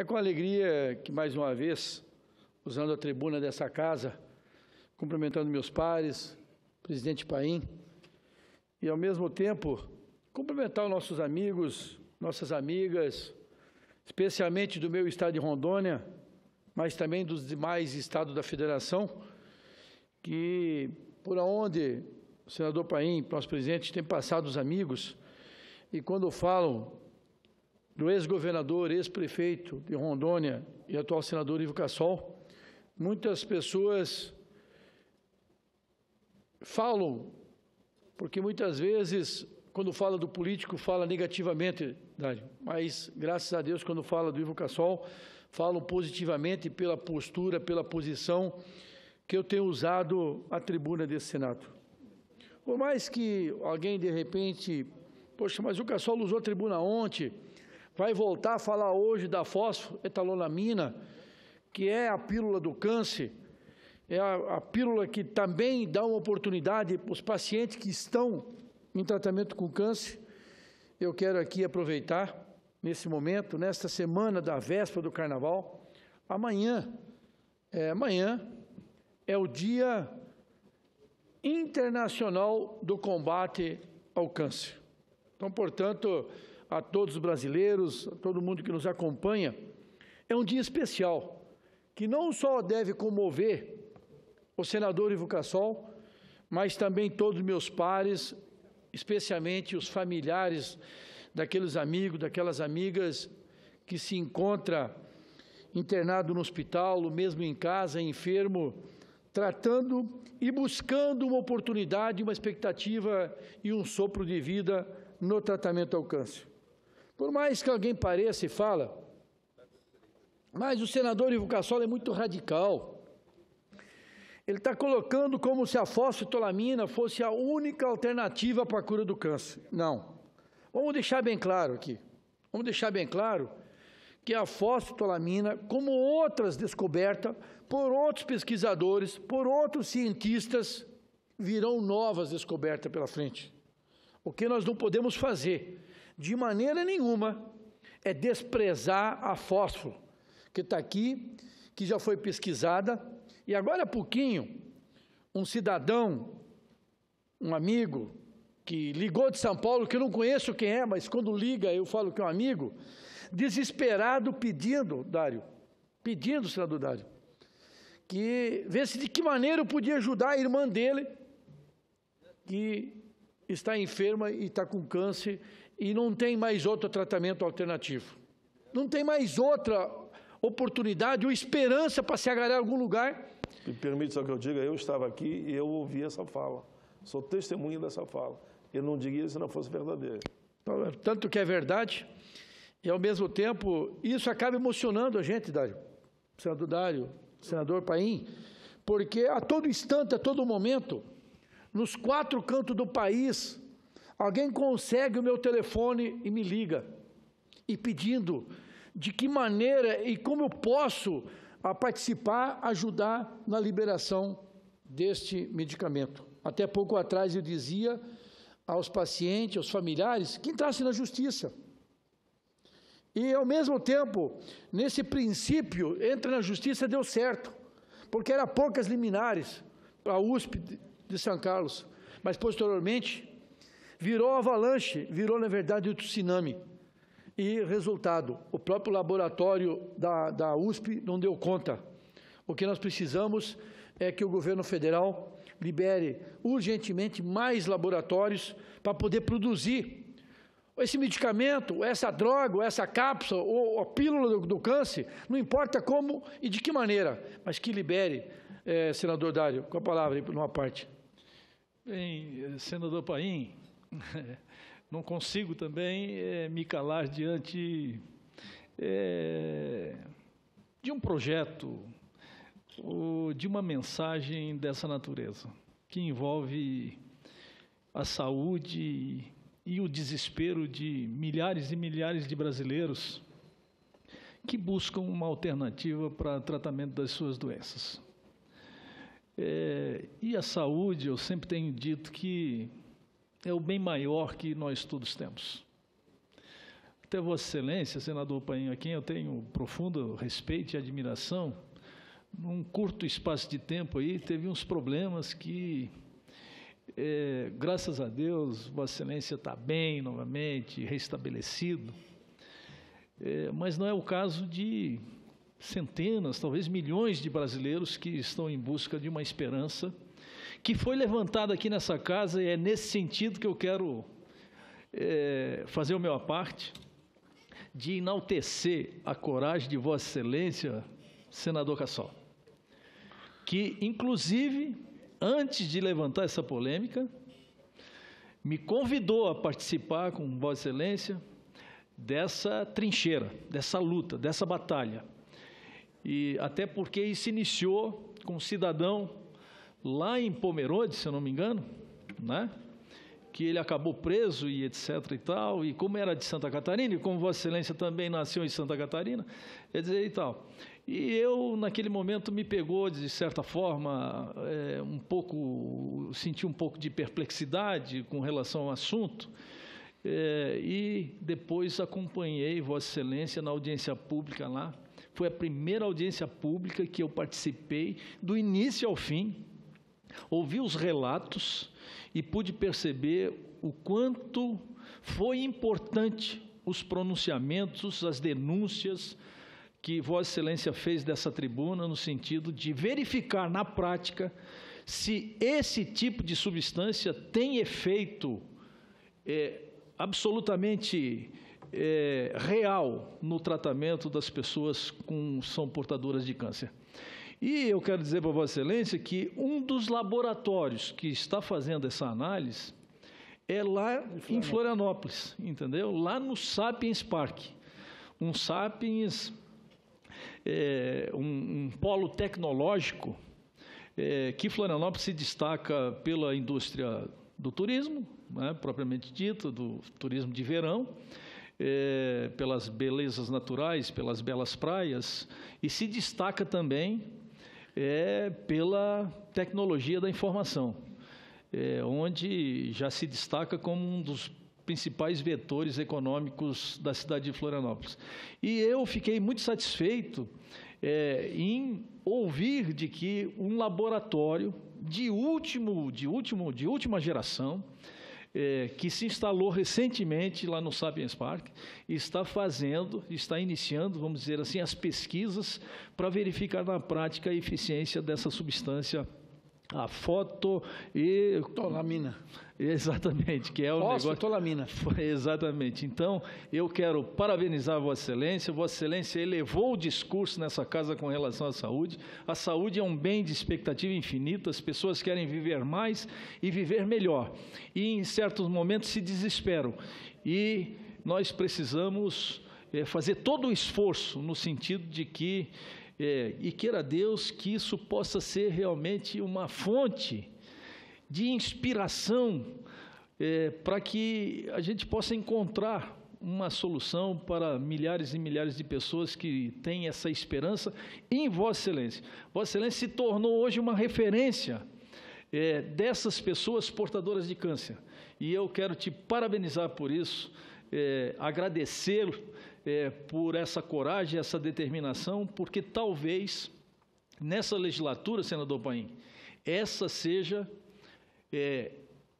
É com alegria que, mais uma vez, usando a tribuna dessa casa, cumprimentando meus pares, presidente Paim, e ao mesmo tempo cumprimentar os nossos amigos, nossas amigas, especialmente do meu estado de Rondônia, mas também dos demais estados da federação, que por onde o senador Paim, nosso presidente, tem passado os amigos, e quando falam do ex-governador, ex-prefeito de Rondônia e atual senador Ivo Cassol, muitas pessoas falam, porque muitas vezes, quando fala do político, fala negativamente, mas, graças a Deus, quando fala do Ivo Cassol, falam positivamente pela postura, pela posição que eu tenho usado a tribuna desse Senado. Por mais que alguém, de repente, poxa, mas o Cassol usou a tribuna ontem, Vai voltar a falar hoje da fosfoetalonamina, que é a pílula do câncer, é a, a pílula que também dá uma oportunidade para os pacientes que estão em tratamento com câncer. Eu quero aqui aproveitar, nesse momento, nesta semana da véspera do Carnaval, amanhã, é, amanhã é o Dia Internacional do Combate ao Câncer. Então, portanto, a todos os brasileiros, a todo mundo que nos acompanha. É um dia especial que não só deve comover o senador Ivo Cassol, mas também todos meus pares, especialmente os familiares daqueles amigos, daquelas amigas que se encontra internado no hospital, ou mesmo em casa, enfermo, tratando e buscando uma oportunidade, uma expectativa e um sopro de vida no tratamento ao câncer. Por mais que alguém pareça e fala, mas o senador Ivo Cassola é muito radical. Ele está colocando como se a fosfetolamina fosse a única alternativa para a cura do câncer. Não. Vamos deixar bem claro aqui. Vamos deixar bem claro que a fosfetolamina, como outras descobertas por outros pesquisadores, por outros cientistas, virão novas descobertas pela frente. O que nós não podemos fazer de maneira nenhuma, é desprezar a fósforo, que está aqui, que já foi pesquisada, e agora há pouquinho, um cidadão, um amigo, que ligou de São Paulo, que eu não conheço quem é, mas quando liga eu falo que é um amigo, desesperado pedindo, Dário, pedindo, senador Dário, que vesse de que maneira eu podia ajudar a irmã dele, que está enferma e está com câncer e não tem mais outro tratamento alternativo. Não tem mais outra oportunidade ou esperança para se agarrar em algum lugar. Me permite só que eu diga, eu estava aqui e eu ouvi essa fala. Sou testemunha dessa fala. Eu não diria se não fosse verdadeira. Então, é, tanto que é verdade, e ao mesmo tempo, isso acaba emocionando a gente, Dário, senador Dário, senador Paim, porque a todo instante, a todo momento, nos quatro cantos do país, Alguém consegue o meu telefone e me liga, e pedindo de que maneira e como eu posso a participar, ajudar na liberação deste medicamento. Até pouco atrás eu dizia aos pacientes, aos familiares, que entrassem na justiça. E ao mesmo tempo, nesse princípio, entra na justiça deu certo, porque era poucas liminares para a USP de São Carlos. Mas posteriormente, virou avalanche, virou, na verdade, o tsunami. E, resultado, o próprio laboratório da, da USP não deu conta. O que nós precisamos é que o governo federal libere urgentemente mais laboratórios para poder produzir esse medicamento, essa droga, essa cápsula, ou a pílula do, do, câncer, não importa como e de que maneira, mas que libere, é, senador Dário, com a palavra aí, numa parte. Bem, eh, senador Paim, não consigo também é, me calar diante é, de um projeto ou de uma mensagem dessa natureza, que envolve a saúde e o desespero de milhares e milhares de brasileiros que buscam uma alternativa para tratamento das suas doenças. É, e a saúde, eu sempre tenho dito que é o bem maior que nós todos temos. Até Vossa Excelência, senador Painho, a quem eu tenho profundo respeito e admiração, num curto espaço de tempo aí, teve uns problemas que, é, graças a Deus, Vossa Excelência está bem novamente, restabelecido. É, mas não é o caso de centenas, talvez milhões de brasileiros que estão em busca de uma esperança que foi levantada aqui nessa casa, e é nesse sentido que eu quero é, fazer o meu à parte, de enaltecer a coragem de Vossa Excelência, senador Cassol, que, inclusive, antes de levantar essa polêmica, me convidou a participar com Vossa Excelência dessa trincheira, dessa luta, dessa batalha. E até porque isso iniciou com um cidadão lá em Pomerode, se eu não me engano, né? que ele acabou preso e etc e tal, e como era de Santa Catarina, e como Vossa Excelência também nasceu em Santa Catarina, quer dizer, e tal. E eu, naquele momento, me pegou, de certa forma, é, um pouco, senti um pouco de perplexidade com relação ao assunto, é, e depois acompanhei Vossa Excelência na audiência pública lá, foi a primeira audiência pública que eu participei, do início ao fim, Ouvi os relatos e pude perceber o quanto foi importante os pronunciamentos, as denúncias que Vossa Excelência fez dessa tribuna no sentido de verificar na prática se esse tipo de substância tem efeito é, absolutamente é, real no tratamento das pessoas que são portadoras de câncer. E eu quero dizer para Vossa Excelência que um dos laboratórios que está fazendo essa análise é lá Florianópolis. em Florianópolis, entendeu? Lá no Sapiens Park. Um Sapiens, é, um, um, polo tecnológico, é, que Florianópolis se destaca pela indústria do turismo, né, propriamente dito, do turismo de verão, é, pelas belezas naturais, pelas belas praias, e se destaca também é pela tecnologia da informação, é, onde já se destaca como um dos principais vetores econômicos da cidade de Florianópolis. E eu fiquei muito satisfeito é, em ouvir de que um laboratório de último, de último, de última geração, é, que se instalou recentemente lá no Sapiens Park e está fazendo, está iniciando, vamos dizer assim, as pesquisas para verificar na prática a eficiência dessa substância a foto e tolamina. Exatamente, que é o Fósforo, negócio. tolamina. Exatamente. Então, eu quero parabenizar Vossa Excelência. Vossa Excelência elevou o discurso nessa casa com relação à saúde. A saúde é um bem de expectativa infinita. As pessoas querem viver mais e viver melhor. E em certos momentos se desesperam. E nós precisamos é, fazer todo o esforço no sentido de que é, e queira Deus que isso possa ser realmente uma fonte de inspiração é, para que a gente possa encontrar uma solução para milhares e milhares de pessoas que têm essa esperança em Vossa Excelência. Vossa Excelência se tornou hoje uma referência é, dessas pessoas portadoras de câncer. E eu quero te parabenizar por isso, é, lo é, por essa coragem, essa determinação, porque talvez nessa legislatura, senador Paim, essa seja é,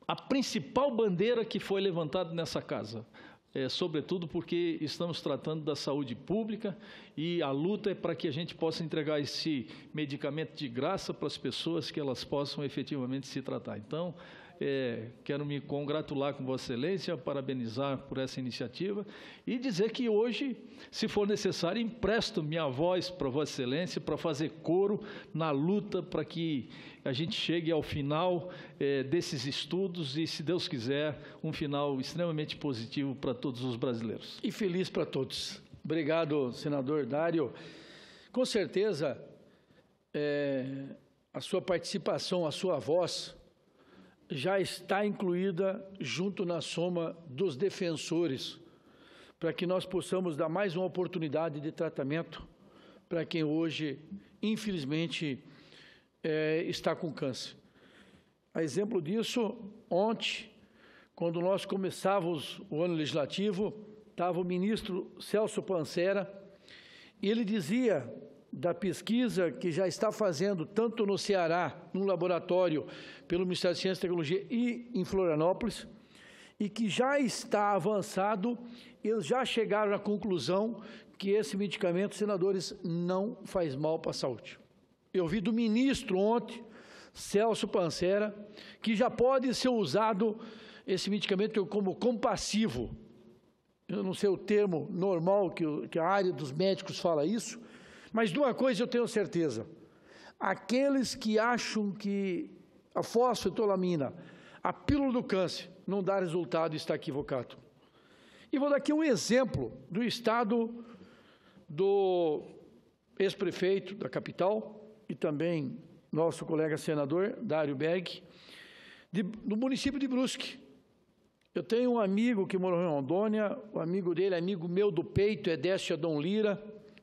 a principal bandeira que foi levantada nessa casa. É, sobretudo porque estamos tratando da saúde pública e a luta é para que a gente possa entregar esse medicamento de graça para as pessoas que elas possam efetivamente se tratar. Então, é, quero me congratular com Vossa Excelência, parabenizar por essa iniciativa e dizer que hoje, se for necessário, empresto minha voz para Vossa Excelência para fazer coro na luta para que a gente chegue ao final é, desses estudos e, se Deus quiser, um final extremamente positivo para todos os brasileiros. E feliz para todos. Obrigado, senador Dário. Com certeza, é, a sua participação, a sua voz já está incluída junto na soma dos defensores, para que nós possamos dar mais uma oportunidade de tratamento para quem hoje, infelizmente, é, está com câncer. A exemplo disso, ontem, quando nós começávamos o ano legislativo, estava o ministro Celso Pancera, e ele dizia da pesquisa que já está fazendo, tanto no Ceará, num laboratório pelo Ministério de Ciência e Tecnologia e em Florianópolis, e que já está avançado, eles já chegaram à conclusão que esse medicamento, senadores, não faz mal para a saúde. Eu vi do ministro ontem, Celso Pancera, que já pode ser usado esse medicamento como compassivo. Eu não sei o termo normal que a área dos médicos fala isso, mas de uma coisa eu tenho certeza: aqueles que acham que a fosfetolamina, a pílula do câncer, não dá resultado está equivocado. E vou dar aqui um exemplo do estado do ex-prefeito da capital e também nosso colega senador, Dário Berg, de, do município de Brusque. Eu tenho um amigo que morou em Rondônia, o amigo dele, amigo meu do peito, é Décio Adão Lira,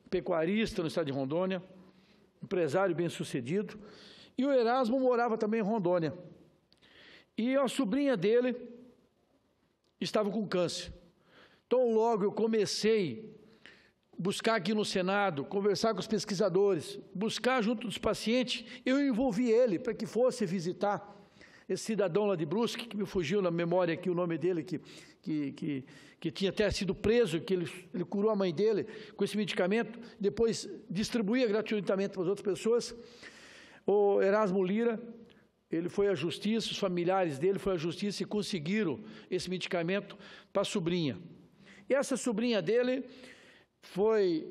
pecuarista no estado de Rondônia, empresário bem-sucedido, e o Erasmo morava também em Rondônia. E a sobrinha dele estava com câncer. Então, logo eu comecei a buscar aqui no Senado, conversar com os pesquisadores, buscar junto dos pacientes, eu envolvi ele para que fosse visitar esse cidadão lá de Brusque, que me fugiu na memória aqui o nome dele, que, que, que, que tinha até sido preso, que ele, ele curou a mãe dele com esse medicamento, depois distribuía gratuitamente para as outras pessoas. O Erasmo Lira, ele foi à justiça, os familiares dele foram à justiça e conseguiram esse medicamento para a sobrinha. E essa sobrinha dele foi,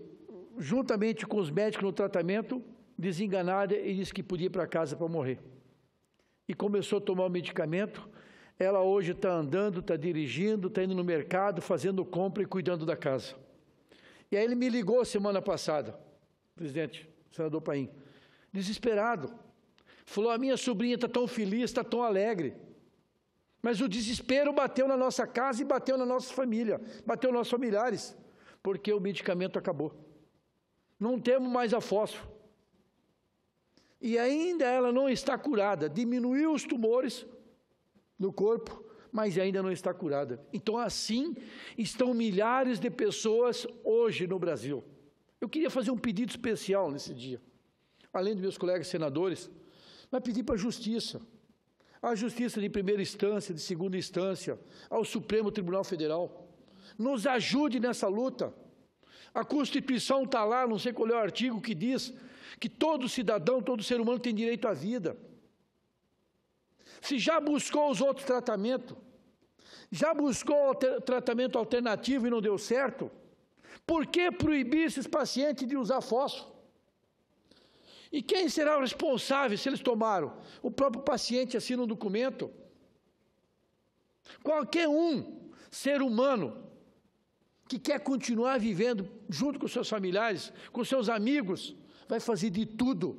juntamente com os médicos no tratamento, desenganada e disse que podia ir para casa para morrer e começou a tomar o medicamento. Ela hoje está andando, está dirigindo, está indo no mercado, fazendo compra e cuidando da casa. E aí ele me ligou semana passada, presidente, senador Paim, desesperado. Falou: a minha sobrinha está tão feliz, está tão alegre. Mas o desespero bateu na nossa casa e bateu na nossa família, bateu nos nossos familiares, porque o medicamento acabou. Não temos mais a fósforo e ainda ela não está curada. Diminuiu os tumores no corpo, mas ainda não está curada. Então, assim estão milhares de pessoas hoje no Brasil. Eu queria fazer um pedido especial nesse dia, além dos meus colegas senadores, mas pedir para a Justiça, a Justiça de primeira instância, de segunda instância, ao Supremo Tribunal Federal, nos ajude nessa luta. A Constituição está lá, não sei qual é o artigo que diz que todo cidadão, todo ser humano tem direito à vida. Se já buscou os outros tratamentos, já buscou tratamento alternativo e não deu certo, por que proibir esses pacientes de usar fósforo? E quem será o responsável se eles tomaram? O próprio paciente assina um documento? Qualquer um, ser humano, que quer continuar vivendo junto com seus familiares, com seus amigos, vai fazer de tudo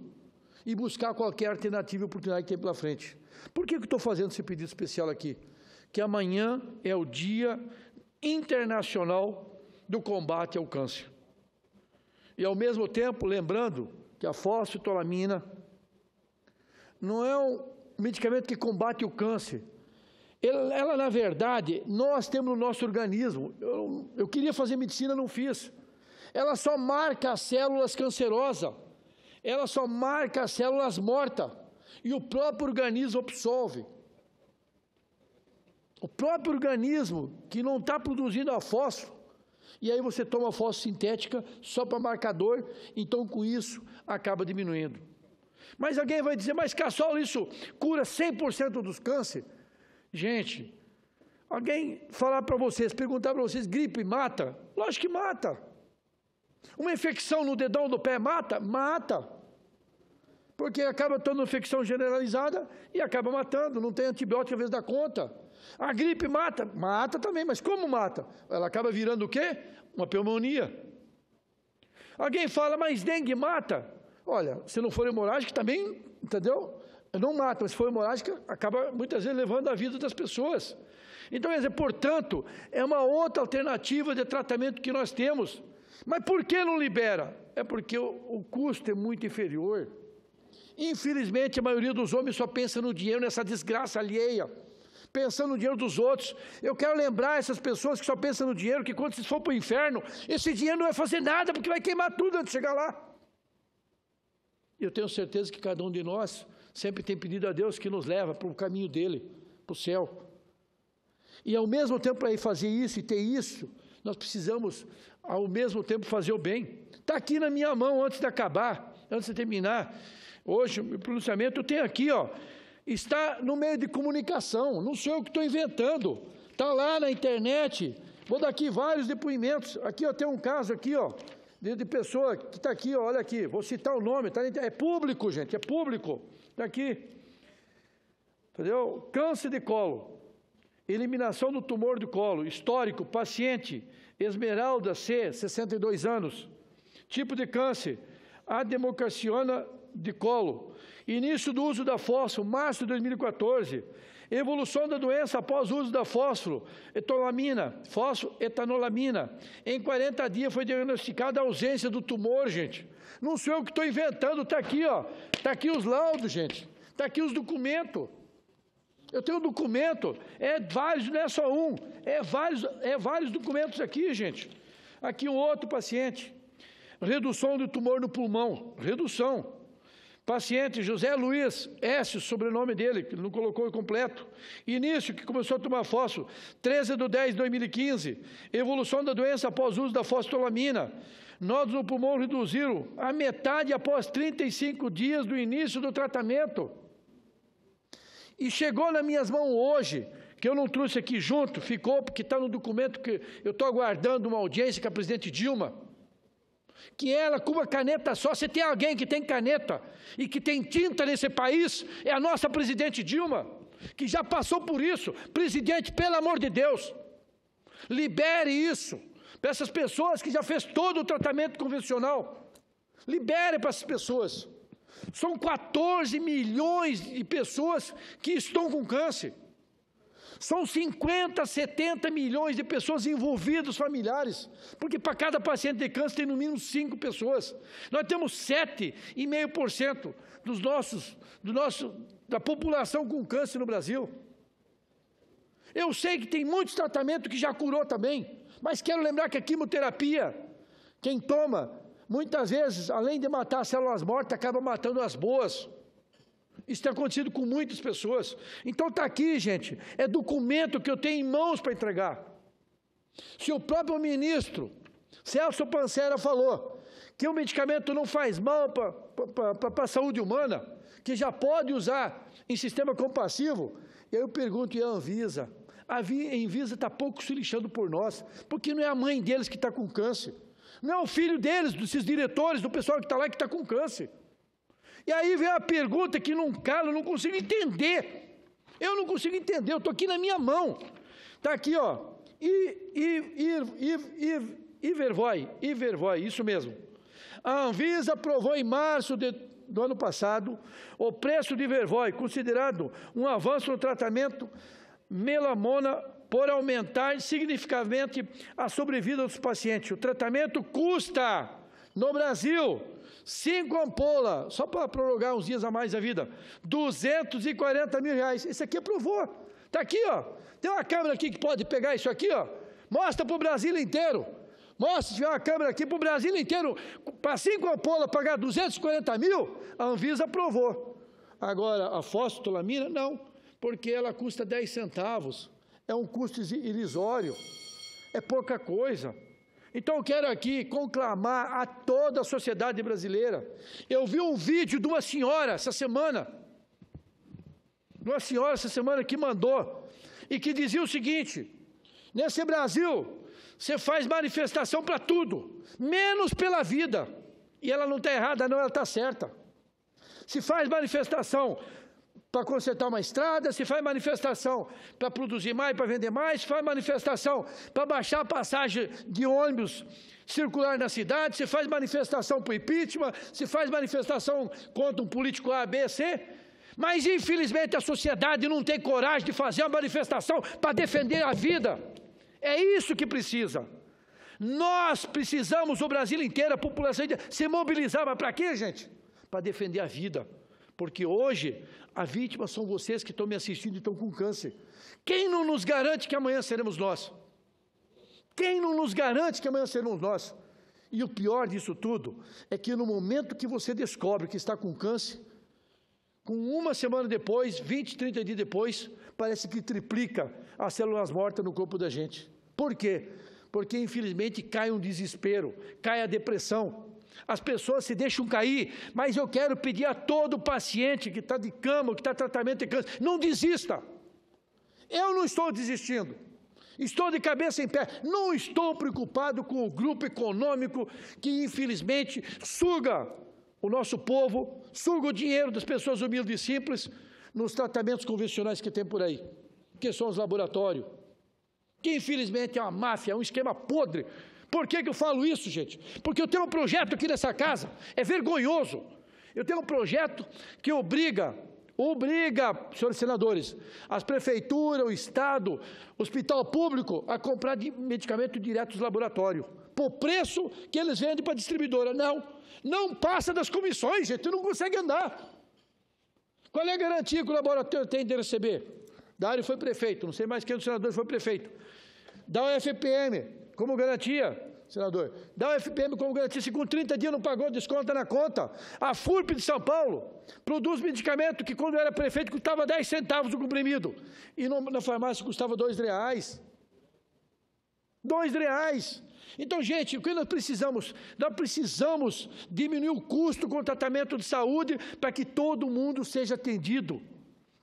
e buscar qualquer alternativa e oportunidade que tem pela frente. Por que, que eu estou fazendo esse pedido especial aqui? Que amanhã é o Dia Internacional do Combate ao Câncer. E ao mesmo tempo, lembrando que a fosfetolamina não é um medicamento que combate o câncer. Ela, ela na verdade, nós temos no nosso organismo. Eu, eu queria fazer medicina, não fiz. Ela só marca as células cancerosas, ela só marca as células mortas, e o próprio organismo absorve. O próprio organismo que não está produzindo a fósforo, e aí você toma fósforo sintética só para marcador, então com isso acaba diminuindo. Mas alguém vai dizer, mas Cassolo, isso cura 100% dos cânceres? Gente, alguém falar para vocês, perguntar para vocês, gripe mata? Lógico que mata. Uma infecção no dedão do pé mata? Mata. Porque acaba tendo infecção generalizada e acaba matando, não tem antibiótico às vezes da conta. A gripe mata? Mata também, mas como mata? Ela acaba virando o quê? Uma pneumonia. Alguém fala, mas dengue mata? Olha, se não for hemorrágica também, entendeu? Não mata, mas se for hemorrágica, acaba muitas vezes levando a vida das pessoas. Então, quer dizer, portanto, é uma outra alternativa de tratamento que nós temos. Mas por que não libera? É porque o, o custo é muito inferior. Infelizmente, a maioria dos homens só pensa no dinheiro, nessa desgraça alheia pensando no dinheiro dos outros. Eu quero lembrar essas pessoas que só pensam no dinheiro, que quando se for para o inferno, esse dinheiro não vai fazer nada, porque vai queimar tudo antes de chegar lá. Eu tenho certeza que cada um de nós sempre tem pedido a Deus que nos leva para o caminho dele, para o céu. E ao mesmo tempo para fazer isso e ter isso, nós precisamos ao mesmo tempo fazer o bem. Está aqui na minha mão antes de acabar, antes de terminar. Hoje, o pronunciamento eu tenho aqui, ó. Está no meio de comunicação, não sou eu que estou inventando. Está lá na internet. Vou dar aqui vários depoimentos. Aqui, eu tem um caso aqui, ó, de, de pessoa que está aqui, ó, olha aqui. Vou citar o nome, tá, é público, gente, é público. Está aqui. Entendeu? Câncer de colo. Eliminação do tumor do colo. Histórico, paciente. Esmeralda C, 62 anos. Tipo de câncer, ademocraciona de colo. Início do uso da fósforo, março de 2014. Evolução da doença após o uso da fósforo, etolamina, fósforo, etanolamina. Em 40 dias foi diagnosticada a ausência do tumor, gente. Não sou eu que estou inventando, está aqui, ó. Está aqui os laudos, gente. Está aqui os documentos. Eu tenho um documento, é vários, não é só um, é vários, é vários documentos aqui, gente. Aqui um outro paciente, redução do tumor no pulmão, redução. Paciente José Luiz S, sobrenome dele, que não colocou completo. Início, que começou a tomar fósforo, 13 de 10 de 2015. Evolução da doença após uso da fosfolamina. Nodos no pulmão reduziram a metade após 35 dias do início do tratamento. E chegou nas minhas mãos hoje, que eu não trouxe aqui junto, ficou porque está no documento que eu estou aguardando uma audiência com a presidente Dilma. Que ela, com uma caneta só, se tem alguém que tem caneta e que tem tinta nesse país, é a nossa presidente Dilma, que já passou por isso. Presidente, pelo amor de Deus, libere isso para essas pessoas que já fez todo o tratamento convencional. Libere para essas pessoas. São 14 milhões de pessoas que estão com câncer. São 50, 70 milhões de pessoas envolvidas, familiares, porque para cada paciente de câncer tem no mínimo 5 pessoas. Nós temos 7,5% dos nossos, do nosso, da população com câncer no Brasil. Eu sei que tem muitos tratamentos que já curou também, mas quero lembrar que a quimioterapia, quem toma, Muitas vezes, além de matar as células mortas, acaba matando as boas. Isso tem acontecido com muitas pessoas. Então está aqui, gente, é documento que eu tenho em mãos para entregar. Se o próprio ministro Celso Pancera falou que o medicamento não faz mal para a saúde humana, que já pode usar em sistema compassivo, eu pergunto, e a Anvisa? A Anvisa está pouco se lixando por nós, porque não é a mãe deles que está com câncer. Não, é o filho deles, desses diretores, do pessoal que está lá que está com câncer. E aí vem a pergunta que não cala, eu não consigo entender. Eu não consigo entender, eu estou aqui na minha mão. Está aqui, ó. I, I, I, Ivervoy, Ivervoy, isso mesmo. A Anvisa aprovou em março de, do ano passado o preço de Ivervoy, considerado um avanço no tratamento melamona por aumentar significativamente a sobrevida dos pacientes. O tratamento custa, no Brasil, cinco ampola só para prolongar uns dias a mais a vida, 240 mil reais. Isso aqui aprovou? Está aqui, ó. Tem uma câmera aqui que pode pegar isso aqui, ó. Mostra para o Brasil inteiro. Mostra, se tiver uma câmera aqui para o Brasil inteiro, para cinco ampola pagar 240 mil, a Anvisa aprovou. Agora, a fosfotolamina, não, porque ela custa 10 centavos é um custo irrisório, é pouca coisa. Então eu quero aqui conclamar a toda a sociedade brasileira. Eu vi um vídeo de uma senhora essa semana, uma senhora essa semana que mandou, e que dizia o seguinte: nesse Brasil, você faz manifestação para tudo, menos pela vida. E ela não está errada, não, ela está certa. Se faz manifestação para consertar uma estrada, se faz manifestação para produzir mais, para vender mais, se faz manifestação para baixar a passagem de ônibus circular na cidade, se faz manifestação para o impeachment, se faz manifestação contra um político A, B, C. Mas, infelizmente, a sociedade não tem coragem de fazer uma manifestação para defender a vida. É isso que precisa. Nós precisamos, o Brasil inteiro, a população inteira, se mobilizar. Mas para quê, gente? Para defender a vida porque hoje a vítima são vocês que estão me assistindo e estão com câncer. Quem não nos garante que amanhã seremos nós? Quem não nos garante que amanhã seremos nós? E o pior disso tudo é que no momento que você descobre que está com câncer, com uma semana depois, 20, 30 dias depois, parece que triplica as células mortas no corpo da gente. Por quê? Porque infelizmente cai um desespero, cai a depressão, as pessoas se deixam cair, mas eu quero pedir a todo paciente que está de cama, que está tratamento de câncer, não desista. Eu não estou desistindo. Estou de cabeça em pé. Não estou preocupado com o grupo econômico que, infelizmente, suga o nosso povo, suga o dinheiro das pessoas humildes e simples nos tratamentos convencionais que tem por aí, que são os laboratórios. Que infelizmente é uma máfia, é um esquema podre por que, que eu falo isso, gente? Porque eu tenho um projeto aqui nessa casa, é vergonhoso. Eu tenho um projeto que obriga, obriga, senhores senadores, as prefeituras, o Estado, o hospital público a comprar medicamento direto do laboratório, por preço que eles vendem para a distribuidora. Não, não passa das comissões, gente, não consegue andar. Qual é a garantia que o laboratório tem de receber? Dário foi prefeito, não sei mais quem dos senadores foi prefeito. Da UFPM, como garantia, senador. Dá o FPM como garantia, se com 30 dias não pagou, desconto na conta. A FURP de São Paulo produz medicamento que, quando era prefeito, custava 10 centavos o comprimido. E na farmácia custava 2 reais. 2 reais. Então, gente, o que nós precisamos? Nós precisamos diminuir o custo com o tratamento de saúde para que todo mundo seja atendido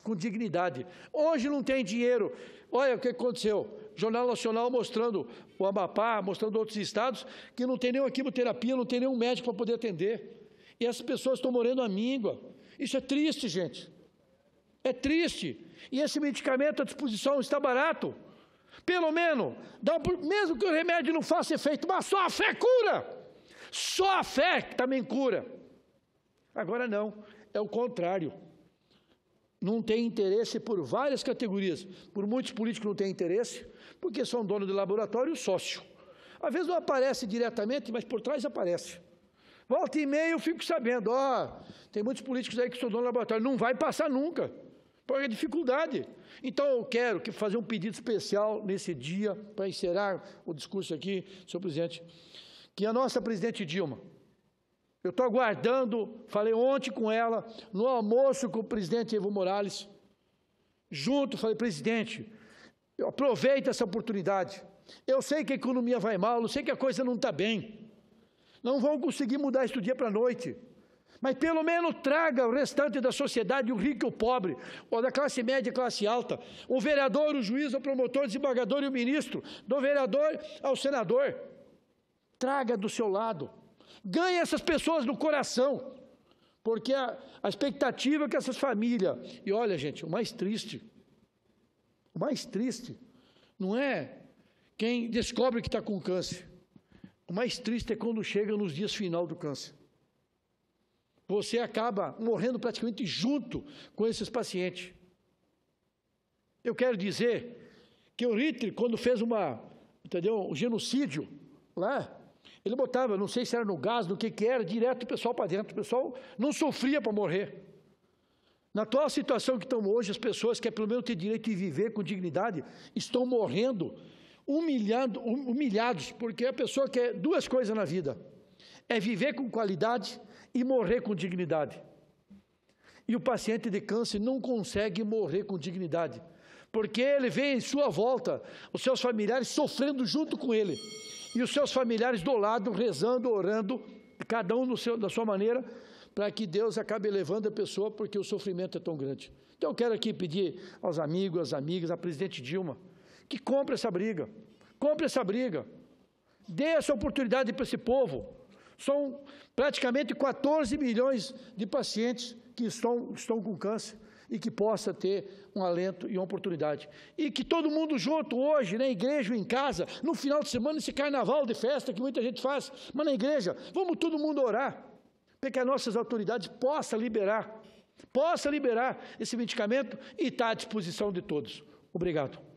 com dignidade. Hoje não tem dinheiro. Olha o que aconteceu. Jornal Nacional mostrando o Amapá, mostrando outros estados, que não tem nenhuma quimioterapia, não tem nenhum médico para poder atender. E essas pessoas estão morrendo à míngua. Isso é triste, gente. É triste. E esse medicamento à disposição está barato. Pelo menos, dá um, mesmo que o remédio não faça efeito, mas só a fé cura. Só a fé que também cura. Agora não, é o contrário não tem interesse por várias categorias. Por muitos políticos não tem interesse, porque são dono de laboratório e sócio. Às vezes não aparece diretamente, mas por trás aparece. Volta e meia eu fico sabendo, ó, tem muitos políticos aí que são dono de laboratório, não vai passar nunca, Põe é dificuldade. Então eu quero que fazer um pedido especial nesse dia, para encerrar o discurso aqui, senhor presidente, que a nossa presidente Dilma, eu estou aguardando, falei ontem com ela, no almoço com o presidente Evo Morales, junto, falei, presidente, aproveita essa oportunidade. Eu sei que a economia vai mal, eu sei que a coisa não está bem. Não vão conseguir mudar isso do dia para a noite. Mas pelo menos traga o restante da sociedade, o rico e o pobre, ou da classe média e classe alta, o vereador, o juiz, o promotor, o desembargador e o ministro, do vereador ao senador. Traga do seu lado. Ganhe essas pessoas no coração, porque a, a expectativa é que essas famílias. E olha, gente, o mais triste, o mais triste não é quem descobre que está com câncer. O mais triste é quando chega nos dias final do câncer. Você acaba morrendo praticamente junto com esses pacientes. Eu quero dizer que o Ritter quando fez uma, entendeu, um genocídio lá, ele botava, não sei se era no gás, no que que era, direto o pessoal para dentro. O pessoal não sofria para morrer. Na atual situação que estamos hoje, as pessoas que é pelo menos têm direito de viver com dignidade estão morrendo humilhando, hum, humilhados, porque a pessoa quer duas coisas na vida: é viver com qualidade e morrer com dignidade. E o paciente de câncer não consegue morrer com dignidade, porque ele vê em sua volta os seus familiares sofrendo junto com ele e os seus familiares do lado, rezando, orando, cada um seu, da sua maneira, para que Deus acabe levando a pessoa, porque o sofrimento é tão grande. Então eu quero aqui pedir aos amigos, às amigas, à presidente Dilma, que compre essa briga, compre essa briga, dê essa oportunidade para esse povo. São praticamente 14 milhões de pacientes que estão, estão com câncer e que possa ter um alento e uma oportunidade. E que todo mundo junto hoje, na igreja ou em casa, no final de semana, esse carnaval de festa que muita gente faz, mas na igreja, vamos todo mundo orar, para que as nossas autoridades possam liberar, possa liberar esse medicamento e estar à disposição de todos. Obrigado.